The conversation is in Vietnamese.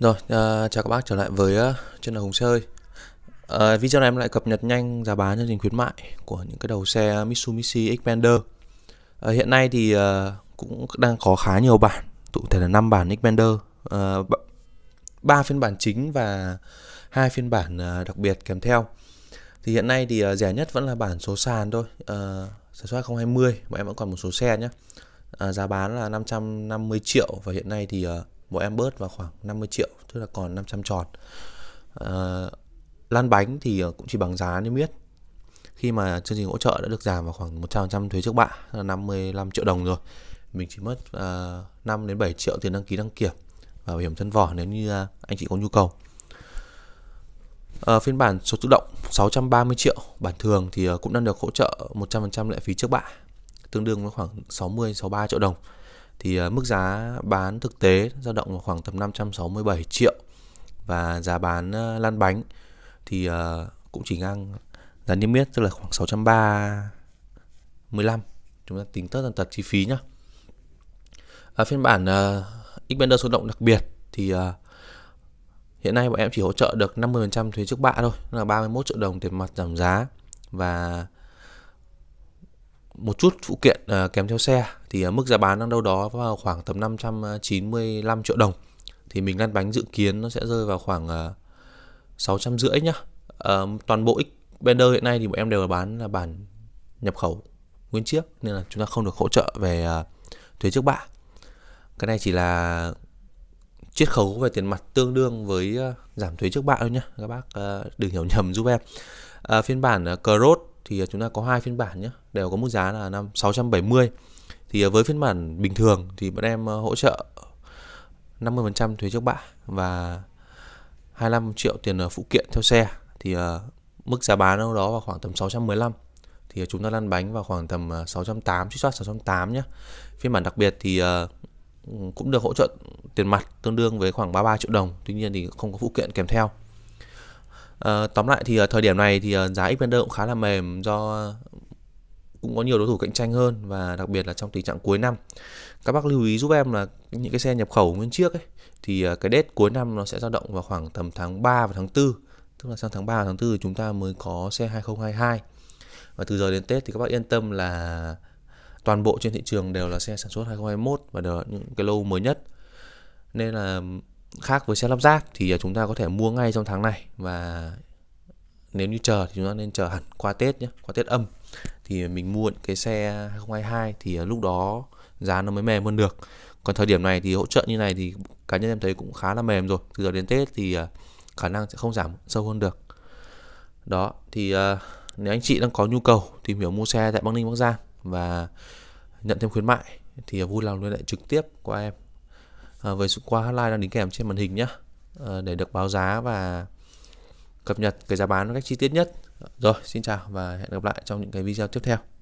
Rồi, uh, chào các bác trở lại với uh, chân là Hùng Sơi uh, à, Video này em lại cập nhật nhanh giá bán chương trình khuyến mại của những cái đầu xe Mitsubishi Xpander uh, Hiện nay thì uh, cũng đang có khá nhiều bản, cụ thể là 5 bản Xpander uh, 3 phiên bản chính và hai phiên bản uh, đặc biệt kèm theo Thì hiện nay thì uh, rẻ nhất vẫn là bản số sàn thôi uh, Sản xuất 2020 mà em vẫn còn một số xe nhé uh, Giá bán là 550 triệu và hiện nay thì... Uh, bọn em bớt vào khoảng 50 triệu tức là còn 500 tròn à, lan bánh thì ờ, cũng chỉ bằng giá niêm biết khi mà chương trình hỗ trợ đã được giảm vào khoảng 100% thuế trước bạ là 55 triệu đồng rồi mình chỉ mất uh, ờ, 5 đến 7 triệu tiền đăng ký đăng kiểm và bảo hiểm thân vỏ nếu như à, anh chị có nhu cầu uh, phiên bản số tự động 630 triệu bản thường thì cũng đang được hỗ trợ 100% lệ phí trước bạ tương đương với khoảng 60 63 triệu đồng thì ờ, mức giá bán thực tế dao động vào khoảng tầm 567 triệu và giá bán ờ, lăn bánh thì ờ, cũng chỉ ngang giá niêm yết tức là khoảng 635 chúng ta tính tất tần tật chi phí nhá à, phiên bản uh, Xpander số động đặc biệt thì uh, hiện nay bọn em chỉ hỗ trợ được 50% thuế trước bạ thôi là 31 triệu đồng tiền mặt giảm giá và một chút phụ kiện à, kèm theo xe thì à, mức giá bán đang đâu đó vào khoảng tầm 595 triệu đồng thì mình lăn bánh dự kiến nó sẽ rơi vào khoảng à, sáu trăm rưỡi nhá à, toàn bộ X Xpander hiện nay thì bọn em đều là bán là bản nhập khẩu nguyên chiếc nên là chúng ta không được hỗ trợ về à, thuế trước bạ cái này chỉ là chiết khấu về tiền mặt tương đương với à, giảm thuế trước bạ thôi nhá các bác đừng hiểu nhầm giúp em à, phiên bản Cross thì chúng ta có hai phiên bản nhé đều có mức giá là năm 670 thì à, với phiên bản bình thường thì bọn em à, hỗ trợ 50% thuế trước bạ và 25 triệu tiền à, phụ kiện theo xe thì mức giá bán đâu đó vào khoảng tầm 615 thì chúng ta lăn bánh vào khoảng tầm 680 trích soát 608 nhé phiên bản đặc biệt thì cũng được hỗ trợ tiền mặt tương đương với khoảng 33 triệu đồng tuy nhiên thì không có phụ kiện kèm theo Ờ, tóm lại thì ở ờ, thời điểm này thì ờ, giá Xpander cũng khá là mềm do cũng có nhiều đối thủ cạnh tranh hơn và đặc biệt là trong tình trạng cuối năm. Các bác lưu ý giúp em là những cái xe nhập khẩu nguyên chiếc ấy thì cái date cuối năm nó sẽ dao động vào khoảng tầm tháng 3 và tháng 4, tức là sang tháng 3 và tháng 4 thì chúng ta mới có xe 2022. Và từ giờ đến Tết thì các bác yên tâm là toàn bộ trên thị trường đều là xe sản xuất 2021 và đều là những cái lô mới nhất. Nên là khác với xe lắp ráp thì à, chúng ta có thể mua ngay trong tháng này và nếu như chờ thì chúng ta nên chờ hẳn qua Tết nhé, qua Tết âm thì mình mua cái xe 2022 thì à, lúc đó giá nó mới mềm hơn được. Còn thời điểm này thì hỗ trợ như này thì cá nhân em thấy cũng khá là mềm rồi. Từ giờ đến Tết thì à, khả năng sẽ không giảm sâu hơn được. Đó thì nếu anh chị đang có nhu cầu tìm hiểu mua xe tại Bắc Ninh Bắc Giang và nhận thêm khuyến mại thì vui lòng liên hệ trực tiếp qua em à, với qua hotline đang đính kèm trên màn hình nhé ờ, để được báo giá và cập nhật cái giá bán một cách chi tiết nhất rồi xin chào và hẹn gặp lại trong những cái video tiếp theo